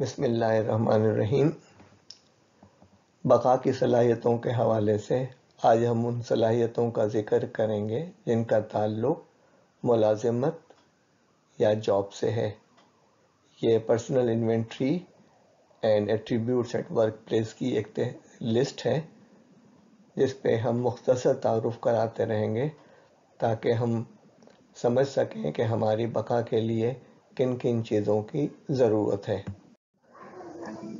बसमीम बका की सलाहियतों के हवाले से आज हम उन सलाहियतों का ज़िक्र करेंगे जिनका ताल्लुक मुलाजमत या जॉब से है ये personal inventory and attribute at work place की एक लिस्ट है जिस पे हम मुख्तर तारफ़ कराते रहेंगे ताकि हम समझ सकें कि हमारी बका के लिए किन किन चीज़ों की ज़रूरत है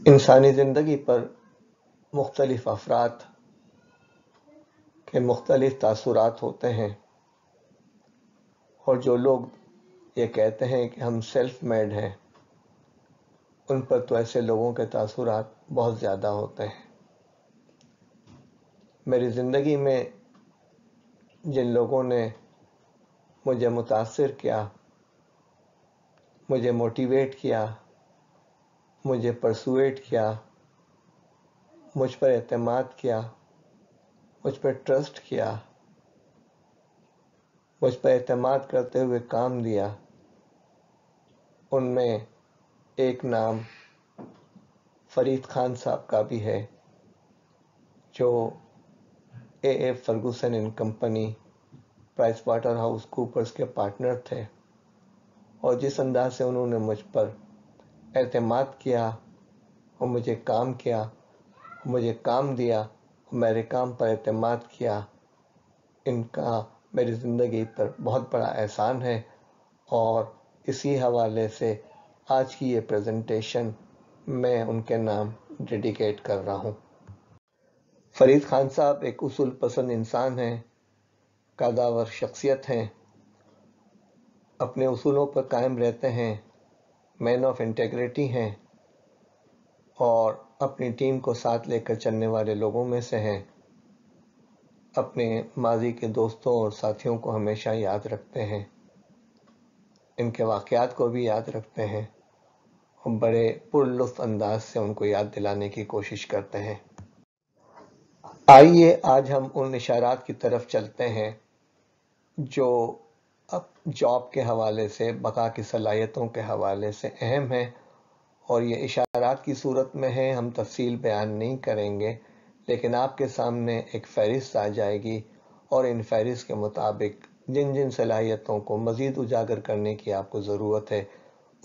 इंसानी ज़िंदगी पर मुख्तलिफ़ अफराद के मुख्तलिफ़ तासुरात होते हैं और जो लोग ये कहते हैं कि हम सेल्फ मेड हैं उन पर तो ऐसे लोगों के तासुरात बहुत ज़्यादा होते हैं मेरी ज़िंदगी में जिन लोगों ने मुझे मुतासर किया मुझे मोटिवेट किया मुझे परसुएट किया मुझ पर अहतमाद किया मुझ पर ट्रस्ट किया मुझ पर अहतमाद करते हुए काम दिया उनमें एक नाम फरीद खान साहब का भी है जो A F Ferguson in company PricewaterhouseCoopers के पार्टनर थे और जिस अंदाज से उन्होंने मुझ पर अहतमाद किया और मुझे काम किया मुझे काम दिया मेरे काम पर अहतमाद किया इनका मेरी ज़िंदगी पर बहुत बड़ा एहसान है और इसी हवाले से आज की ये प्रेजेंटेशन मैं उनके नाम डेडिकेट कर रहा हूँ फरीद खान साहब एक उसूल पसंद इंसान हैं कादावर शख्सियत हैं अपने उसूलों पर कायम रहते हैं मैन ऑफ इंटेग्रिटी हैं और अपनी टीम को साथ लेकर चलने वाले लोगों में से हैं अपने माजी के दोस्तों और साथियों को हमेशा याद रखते हैं इनके वाक़ात को भी याद रखते हैं और बड़े पुरलुत्फ अंदाज से उनको याद दिलाने की कोशिश करते हैं आइए आज हम उन इशारात की तरफ चलते हैं जो अब जॉब के हवाले से बका की सलाहियतों के हवाले से अहम है और ये इशारात की सूरत में है हम तफसील बयान नहीं करेंगे लेकिन आपके सामने एक फहरिस्त आ जाएगी और इन फहरिस्त के मुताबिक जिन जिन सलाहियतों को मज़ीद उजागर करने की आपको ज़रूरत है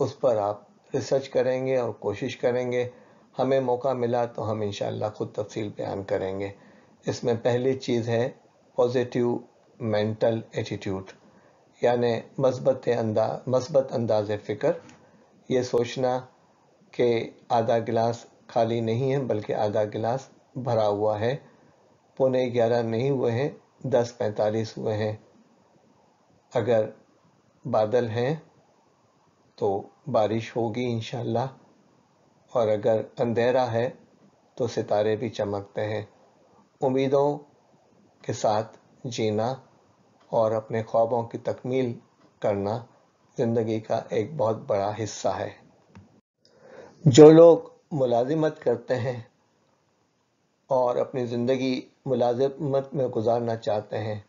उस पर आप रिसर्च करेंगे और कोशिश करेंगे हमें मौका मिला तो हम इन खुद तफसील बयान करेंगे इसमें पहली चीज़ है पॉजिटिव मेंटल एटीट्यूड यानि मस्बत अंदा मस्बत अंदाज फ़िक्र ये सोचना कि आधा गिलास खाली नहीं है बल्कि आधा गिलास भरा हुआ है पौने ग्यारह नहीं हुए हैं दस पैंतालीस हुए हैं अगर बादल हैं तो बारिश होगी इन और अगर अंधेरा है तो सितारे भी चमकते हैं उम्मीदों के साथ जीना और अपने ख्वाबों की तकमील करना ज़िंदगी का एक बहुत बड़ा हिस्सा है जो लोग मुलाजिमत करते हैं और अपनी ज़िंदगी मुलाजमत में गुजारना चाहते हैं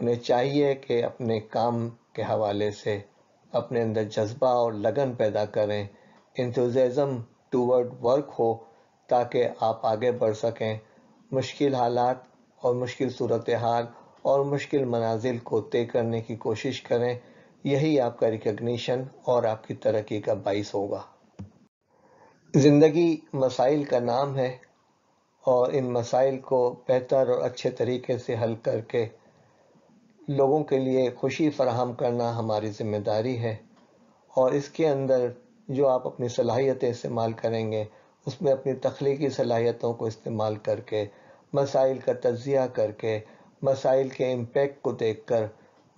उन्हें चाहिए कि अपने काम के हवाले से अपने अंदर जज्बा और लगन पैदा करें इंतज़म टूवर्ड वर्क हो ताकि आप आगे बढ़ सकें मुश्किल हालात और मुश्किल सूरत हाल और मुश्किल मनाजिल को तय करने की कोशिश करें यही आपका रिकग्निशन और आपकी तरक्की का बाइस होगा ज़िंदगी मसाइल का नाम है और इन मसाइल को बेहतर और अच्छे तरीके से हल करके लोगों के लिए खुशी फराहम करना हमारी जिम्मेदारी है और इसके अंदर जो आप अपनी सलाहियतें इस्तेमाल करेंगे उसमें अपनी तख्लीकी सलाहियतों को इस्तेमाल करके मसाइल का तजिया करके मसाइल के इम्पेक्ट को देख कर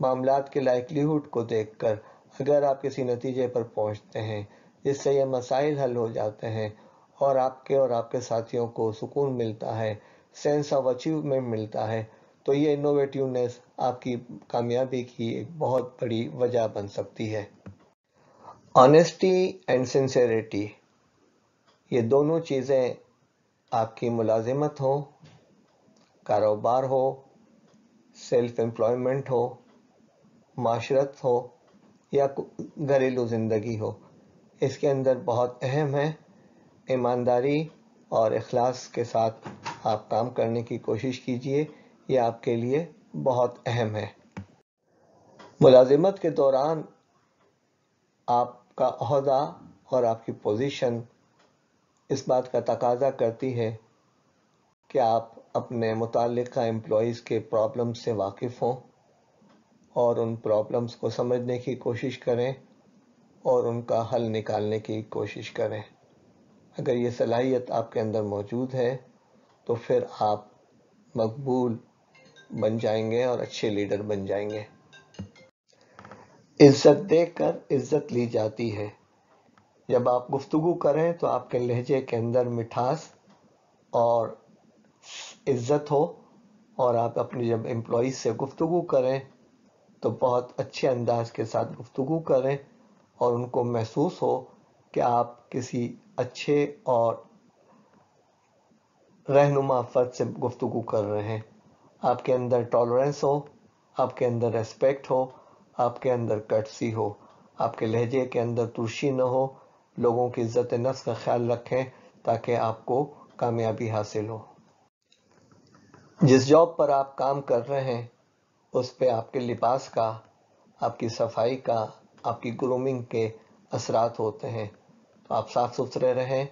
मामला के लाइकलीहुड को देख कर अगर आप किसी नतीजे पर पहुँचते हैं जिससे ये मसाइल हल हो जाते हैं और आपके और आपके साथियों को सुकून मिलता है सेंस ऑफ अचीवमेंट मिलता है तो ये इनोवेटिवनेस आपकी कामयाबी की एक बहुत बड़ी वजह बन सकती है ऑनेस्टी एंड सिंसेरिटी ये दोनों चीज़ें आपकी मुलाजिमत हो कारोबार हो सेल्फ एम्प्लॉयमेंट हो माशरत हो या घरेलू ज़िंदगी हो इसके अंदर बहुत अहम है ईमानदारी और अखलास के साथ आप काम करने की कोशिश कीजिए ये आपके लिए बहुत अहम है मुलाजिमत के दौरान आपका अहदा और आपकी पोजीशन इस बात का तकाजा करती है कि आप अपने मुतल एम्प्लॉज़ के प्रॉब्लम से वाकिफ़ हों और उन प्रॉब्लम्स को समझने की कोशिश करें और उनका हल निकालने की कोशिश करें अगर ये सलाहियत आपके अंदर मौजूद है तो फिर आप मकबूल बन जाएंगे और अच्छे लीडर बन जाएंगे इज्जत देख कर इज्जत ली जाती है जब आप गुफ्तु करें तो आपके लहजे के अंदर मिठास और इज्जत हो और आप अपने जब एम्प्लॉज से गुफ्तु करें तो बहुत अच्छे अंदाज के साथ गुफ्तु करें और उनको महसूस हो कि आप किसी अच्छे और रहनुमा फर्द से गुफ्तु कर रहे हैं आपके अंदर टॉलरेंस हो आपके अंदर रेस्पेक्ट हो आपके अंदर कटसी हो आपके लहजे के अंदर तुरशी न हो लोगों की इज्जत नफ्स का ख्याल रखें ताकि आपको कामयाबी हासिल हो जिस जॉब पर आप काम कर रहे हैं उस पर आपके लिबास का आपकी सफाई का आपकी ग्रूमिंग के असरात होते हैं तो आप साफ़ सुथरे रहें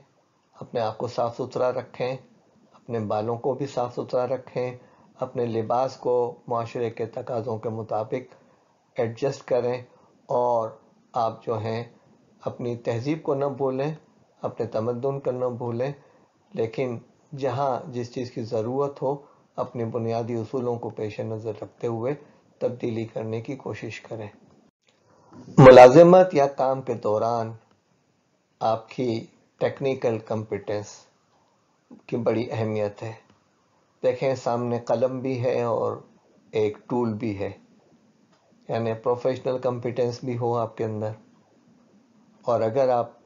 अपने आप को साफ़ सुथरा रखें अपने बालों को भी साफ़ सुथरा रखें अपने लिबास को माशरे के तकाज़ों के मुताबिक एडजस्ट करें और आप जो हैं अपनी तहजीब को न भूलें अपने तमदन को न भूलें लेकिन जहाँ जिस चीज़ की ज़रूरत हो अपने बुनियादी असूलों को पेश नज़र रखते हुए तब्दीली करने की कोशिश करें मुलाजमत या काम के दौरान आपकी टेक्निकल कम्पिटेंस की बड़ी अहमियत है देखें सामने कलम भी है और एक टूल भी है यानी प्रोफेशनल कम्पिटेंस भी हो आपके अंदर और अगर आप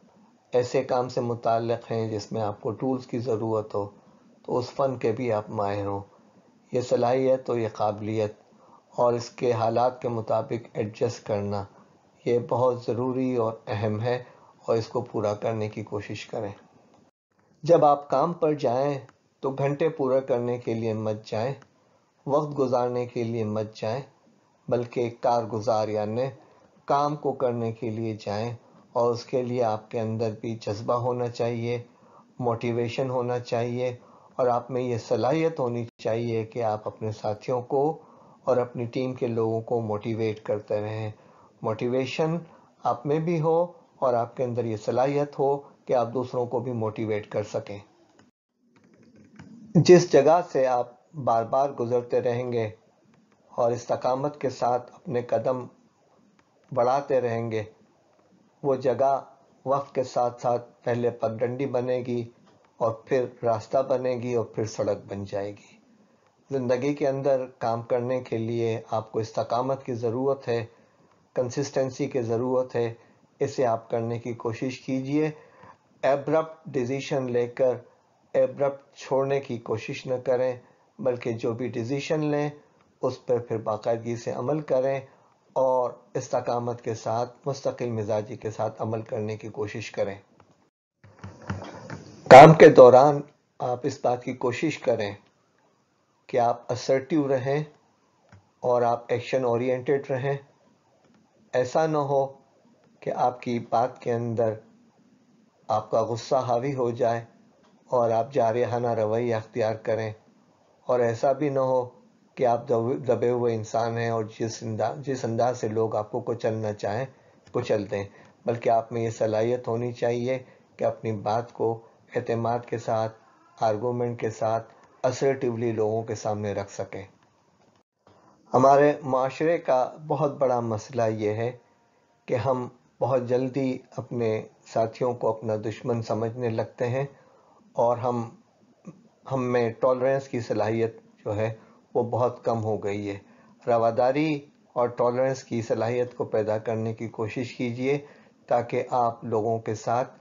ऐसे काम से मुतल हैं जिसमें आपको टूल्स की ज़रूरत हो तो उस फ़न के भी आप माहिर हों ये सलाहियत और ये काबिलियत और इसके हालात के मुताबिक एडजस्ट करना ये बहुत ज़रूरी और अहम है और इसको पूरा करने की कोशिश करें जब आप काम पर जाएं तो घंटे पूरा करने के लिए मत जाएं वक्त गुजारने के लिए मत जाएं बल्कि कारगुजार यानि काम को करने के लिए जाएं और उसके लिए आपके अंदर भी जज्बा होना चाहिए मोटिवेशन होना चाहिए और आप में ये सलाहियत होनी चाहिए कि आप अपने साथियों को और अपनी टीम के लोगों को मोटिवेट करते रहें मोटिवेशन आप में भी हो और आपके अंदर ये सलाहियत हो कि आप दूसरों को भी मोटिवेट कर सकें जिस जगह से आप बार बार गुजरते रहेंगे और इस तकामत के साथ अपने कदम बढ़ाते रहेंगे वो जगह वक्त के साथ साथ पहले पगडंडी बनेगी और फिर रास्ता बनेगी और फिर सड़क बन जाएगी ज़िंदगी के अंदर काम करने के लिए आपको इस्तकामत की ज़रूरत है कंसिस्टेंसी की ज़रूरत है इसे आप करने की कोशिश कीजिए एब्रप्ट डिसीजन लेकर एब्रप्ट छोड़ने की कोशिश न करें बल्कि जो भी डिसीजन लें उस पर फिर बाकायदगी से अमल करें और इस्तकामत के साथ मुस्तकिल मिजाजी के साथ अमल करने की कोशिश करें काम के दौरान आप इस बात की कोशिश करें कि आप असर्टिव रहें और आप एक्शन ओरिएंटेड रहें ऐसा ना हो कि आपकी बात के अंदर आपका गुस्सा हावी हो जाए और आप जारहाना रवैया अख्तियार करें और ऐसा भी ना हो कि आप दबे हुए इंसान हैं और जिस अंदाज जिस अंदाज से लोग आपको कुचलना चाहें कुचल दें बल्कि आप में ये सलाहियत होनी चाहिए कि अपनी बात को अतमाद के साथ आर्गूमेंट के साथ असरटिवली लोगों के सामने रख सकें हमारे माशरे का बहुत बड़ा मसला ये है कि हम बहुत जल्दी अपने साथियों को अपना दुश्मन समझने लगते हैं और हम हम में टॉलरेंस की सलाहियत जो है वो बहुत कम हो गई है रवादारी और टॉलरेंस की सलाहियत को पैदा करने की कोशिश कीजिए ताकि आप लोगों के साथ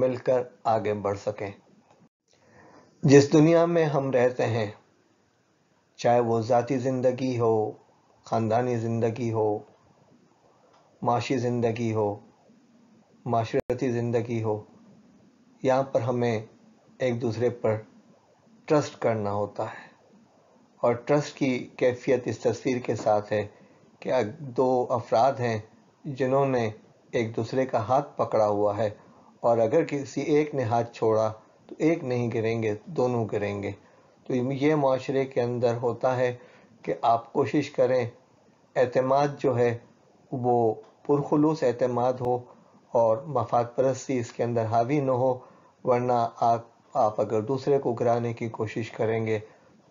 मिलकर आगे बढ़ सकें जिस दुनिया में हम रहते हैं चाहे वो ज़ाती ज़िंदगी हो ख़ानदानी ज़िंदगी हो माशी ज़िंदगी हो माशरती ज़िंदगी हो यहाँ पर हमें एक दूसरे पर ट्रस्ट करना होता है और ट्रस्ट की कैफियत इस तस्वीर के साथ है कि दो अफराद हैं जिन्होंने एक दूसरे का हाथ पकड़ा हुआ है और अगर किसी एक ने हाथ छोड़ा तो एक नहीं गिरेंगे दोनों गिरेंगे तो ये माशरे के अंदर होता है कि आप कोशिश करें अतमाद जो है वो पुरखलूस अतमाद हो और मफाद परस्ती इसके अंदर हावी न हो वरना आप आप अगर दूसरे को गिराने की कोशिश करेंगे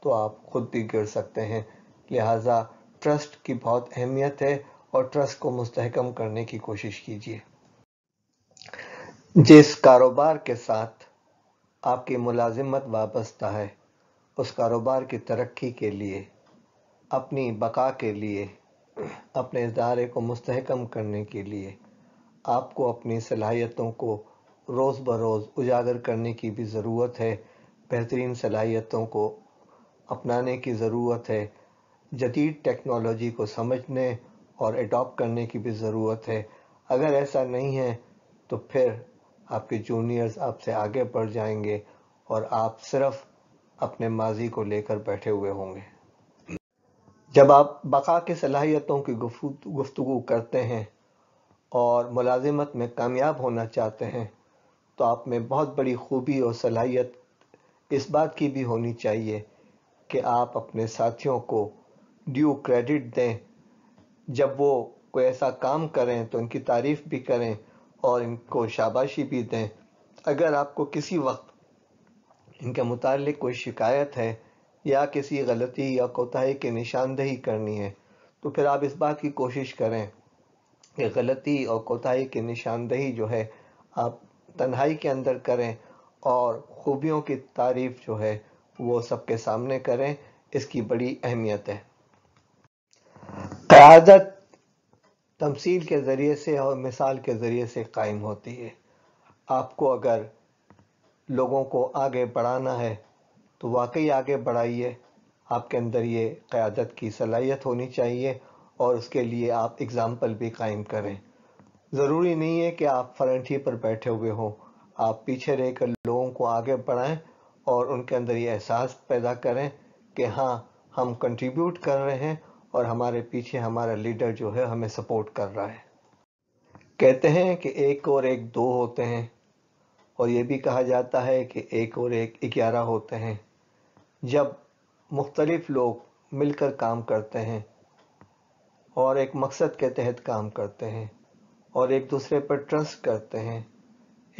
तो आप खुद भी गिर सकते हैं लिहाजा ट्रस्ट की बहुत अहमियत है और ट्रस्ट को मुस्तहकम करने की कोशिश कीजिए जिस कारोबार के साथ आपकी मुलाजिमत वाबस्ता है उस कारोबार की तरक्की के लिए अपनी बका के लिए अपने इदारे को मस्तकम करने के लिए आपको अपनी सलाहियतों को रोज़ बरोज़ उजागर करने की भी ज़रूरत है बेहतरीन सलाहियतों को अपनाने की ज़रूरत है जदीद टेक्नोलॉजी को समझने और एडॉप्ट करने की भी ज़रूरत है अगर ऐसा नहीं है तो फिर आपके जूनियर्स आपसे आगे बढ़ जाएंगे और आप सिर्फ अपने माजी को लेकर बैठे हुए होंगे जब आप बका की सलाहियतों की गुफ्तु करते हैं और मुलाजिमत में कामयाब होना चाहते हैं तो आप में बहुत बड़ी खूबी और सलाहियत इस बात की भी होनी चाहिए कि आप अपने साथियों को ड्यू क्रेडिट दें जब वो कोई ऐसा काम करें तो उनकी तारीफ़ भी करें और इनको शाबाशी भी दें अगर आपको किसी वक्त इनके मुतल कोई शिकायत है या किसी गलती या कोताही की निशानदेही करनी है तो फिर आप इस बात की कोशिश करें कि गलती और कोताही की निशानदेही जो है आप तन्हाई के अंदर करें और खूबियों की तारीफ जो है वो सबके सामने करें इसकी बड़ी अहमियत है क़्यादत तमसील के ज़रिए से और मिसाल के ज़रिए से कायम होती है आपको अगर लोगों को आगे बढ़ाना है तो वाकई आगे बढ़ाइए आपके अंदर ये क़्यादत की सलाहियत होनी चाहिए और उसके लिए आप एग्ज़ाम्पल भी कायम करें ज़रूरी नहीं है कि आप फ्रंट ही पर बैठे हुए हों आप पीछे रह कर लोगों को आगे बढ़ाएं और उनके अंदर ये एहसास पैदा करें कि हाँ हम कंट्रीब्यूट कर रहे हैं और हमारे पीछे हमारा लीडर जो है हमें सपोर्ट कर रहा है कहते हैं कि एक और एक दो होते हैं और ये भी कहा जाता है कि एक और एक ग्यारह होते हैं जब मुख्तलिफ लोग मिलकर काम करते हैं और एक मकसद के तहत काम करते हैं और एक दूसरे पर ट्रस्ट करते हैं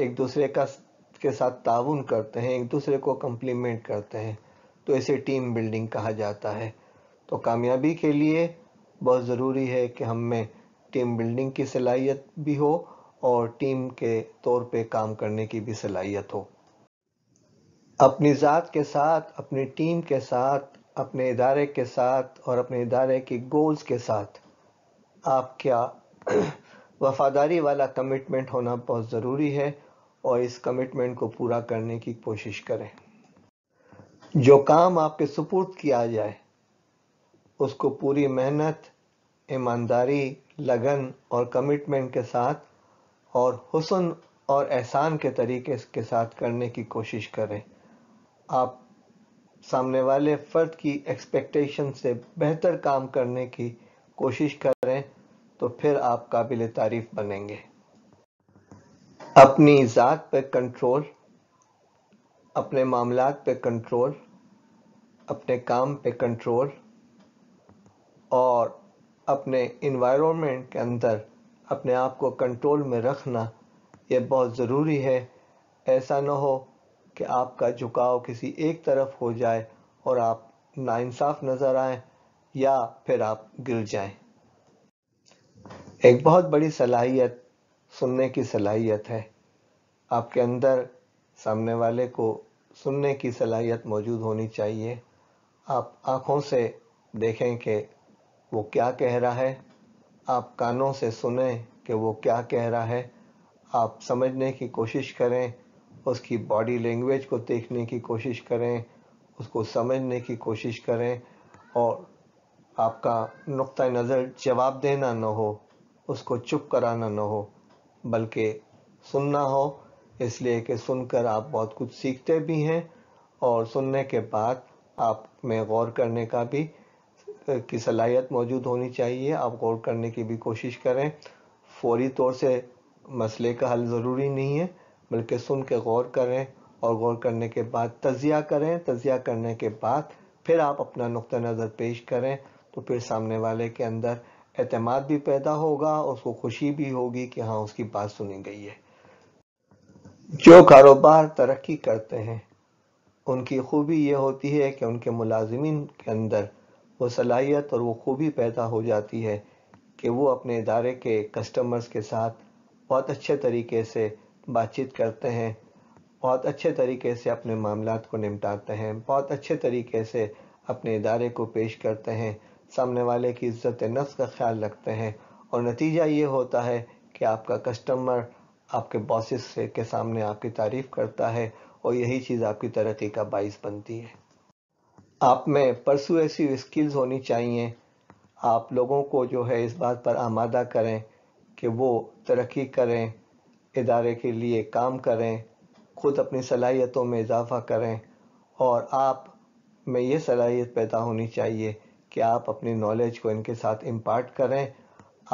एक दूसरे का के साथ ताउन करते हैं एक दूसरे को कम्प्लीमेंट करते हैं तो इसे टीम बिल्डिंग कहा जाता है तो कामयाबी के लिए बहुत ज़रूरी है कि हम में टीम बिल्डिंग की सलाहियत भी हो और टीम के तौर पे काम करने की भी सलाहियत हो अपनी ज़ात के साथ अपनी टीम के साथ अपने इदारे के साथ और अपने इदारे के गोल्स के साथ आप क्या वफादारी वाला कमिटमेंट होना बहुत ज़रूरी है और इस कमिटमेंट को पूरा करने की कोशिश करें जो काम आपके सपोर्ट किया जाए उसको पूरी मेहनत ईमानदारी लगन और कमिटमेंट के साथ और हुसन और एहसान के तरीके के साथ करने की कोशिश करें आप सामने वाले फ़र्द की एक्सपेक्टेशन से बेहतर काम करने की कोशिश करें तो फिर आप काबिल तारीफ बनेंगे अपनी ज़ात पर कंट्रोल अपने मामला पे कंट्रोल अपने काम पे कंट्रोल और अपने इन्वायरमेंट के अंदर अपने आप को कंट्रोल में रखना ये बहुत ज़रूरी है ऐसा ना हो कि आपका झुकाव किसी एक तरफ हो जाए और आप नाइंसाफ नज़र आए या फिर आप गिर जाएं। एक बहुत बड़ी सलाहियत सुनने की सलाहियत है आपके अंदर सामने वाले को सुनने की सलाहियत मौजूद होनी चाहिए आप आँखों से देखें कि वो क्या कह रहा है आप कानों से सुने कि वो क्या कह रहा है आप समझने की कोशिश करें उसकी बॉडी लैंग्वेज को देखने की कोशिश करें उसको समझने की कोशिश करें और आपका नुक़ नज़र जवाब देना न हो उसको चुप कराना न हो बल्कि सुनना हो इसलिए कि सुनकर आप बहुत कुछ सीखते भी हैं और सुनने के बाद आप में गौर करने का भी की सलाहियत मौजूद होनी चाहिए आप गौर करने की भी कोशिश करें फौरी तौर से मसले का हल ज़रूरी नहीं है बल्कि सुन के गौर करें और गौर करने के बाद तजिया करें तजिया करने के बाद फिर आप अपना नुक़ नज़र पेश करें तो फिर सामने वाले के अंदर अतमाद भी पैदा होगा उसको खुशी भी होगी कि हाँ उसकी बात सुनी गई है जो कारोबार तरक्की करते हैं उनकी खूबी ये होती है कि उनके मुलाजमीन के अंदर वो सलाहियत और वो खूबी पैदा हो जाती है कि वो अपने इदारे के कस्टमर्स के साथ बहुत अच्छे तरीके से बातचीत करते हैं बहुत अच्छे तरीके से अपने मामला को निपटाते हैं बहुत अच्छे तरीके से अपने इदारे को पेश करते हैं सामने वाले की इज्जत नफ्स का ख्याल रखते हैं और नतीजा ये होता है कि आपका कस्टमर आपके बॉसेस के सामने आपकी तारीफ़ करता है और यही चीज़ आपकी तरक्की का बाइस बनती है आप में परसुएसिव स्किल्स होनी चाहिए आप लोगों को जो है इस बात पर आमादा करें कि वो तरक्की करें इदारे के लिए काम करें ख़ुद अपनी सलाहियतों में इजाफ़ा करें और आप में ये सलाहियत पैदा होनी चाहिए कि आप अपनी नॉलेज को इनके साथ इम्पार्ट करें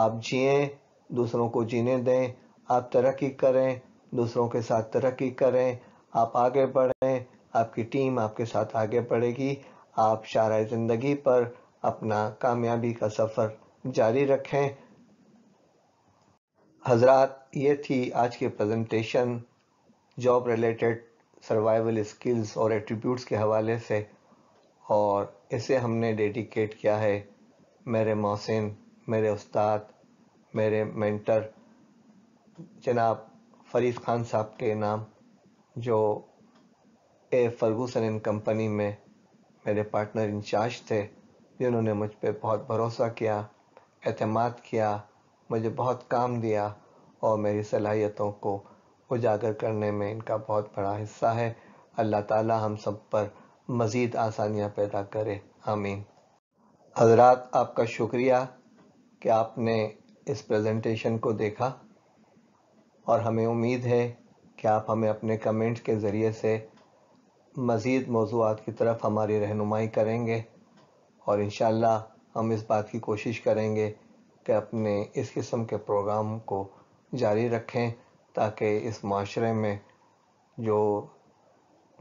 आप जिएं दूसरों को जीने दें आप तरक्की करें दूसरों के साथ तरक्की करें आप आगे बढ़ें आपकी टीम आपके साथ आगे बढ़ेगी आप शार ज़िंदगी पर अपना कामयाबी का सफ़र जारी रखें हजरात ये थी आज की presentation job related survival skills और एट्रीब्यूट्स के हवाले से और इसे हमने डेडिकेट किया है मेरे मोहसिन मेरे उस्ताद मेरे मेंटर जनाब फरीद खान साहब के नाम जो ए फर्गूसन इन कंपनी में मेरे पार्टनर इंचार्ज थे जिन्होंने मुझ पर बहुत भरोसा किया अहतमाद किया मुझे बहुत काम दिया और मेरी सलाहियतों को उजागर करने में इनका बहुत बड़ा हिस्सा है अल्लाह ताला हम सब पर मज़ीद आसानियाँ पैदा करे आमीन हजरात आपका शुक्रिया कि आपने इस प्रेजेंटेशन को देखा और हमें उम्मीद है कि आप हमें अपने कमेंट्स के ज़रिए से मज़ीद मौजूद की तरफ हमारी रहनुमाई करेंगे और इन हम इस बात की कोशिश करेंगे कि अपने इस किस्म के प्रोग्राम को जारी रखें ताकि इस माशरे में जो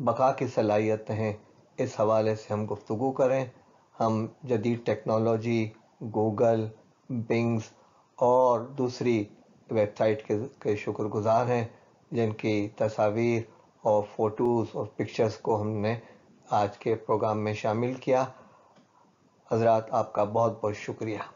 बका की सलाहियत हैं इस हवाले से हम गुफ्तु करें हम जदीद टेक्नोलॉजी गूगल बिंग्स और दूसरी वेबसाइट के, के शुक्रगुजार हैं जिनकी तस्वीर और फ़ोटोज़ और पिक्चर्स को हमने आज के प्रोग्राम में शामिल किया हजरात आपका बहुत बहुत शुक्रिया